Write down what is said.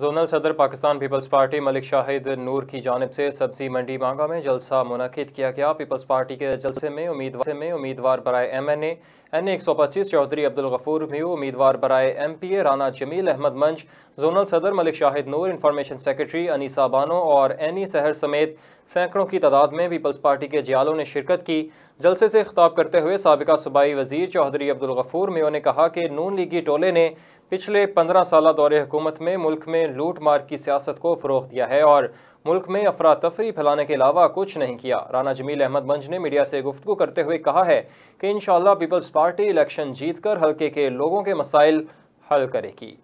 zonal सदर Pakistan peoples party Malik Shahid Noor की जानब से सब्जी मंडी मांगा में जलसा मुनद किया गया पीपल्स पार्टी के जलसे में उम्मीदवार में उम्मीदवार बरए एम एन ए एन एक सौ पच्चीस चौधरी अब्दुल गफूर भी उम्मीदवार बरए M P A Rana Jamil Ahmed मंज जोनल सदर मलिक शाहिद नूर इंफॉर्मेशन सेक्रेटरी अनीसा बानो और एनी सहर समेत सैकड़ों की तादाद में पीपल्स पार्टी के जियालों ने शिरकत की जलसे से खिताब करते हुए सबका सूबाई वजीर चौधरी अब्दुल गफूर मेो ने कहा कि नून लीगी टोले ने पिछले पंद्रह साल दौरे हुकूमत में मुल्क में लूट मार की सियासत को फ़रोग दिया है और मुल्क में अफरा तफरी फैलाने के अलावा कुछ नहीं किया राना जमील अहमद मंज ने मीडिया से गुफ्तु करते हुए कहा है कि इन पीपल्स पार्टी इलेक्शन जीत कर हल्के के लोगों के मसाइल हल करेगी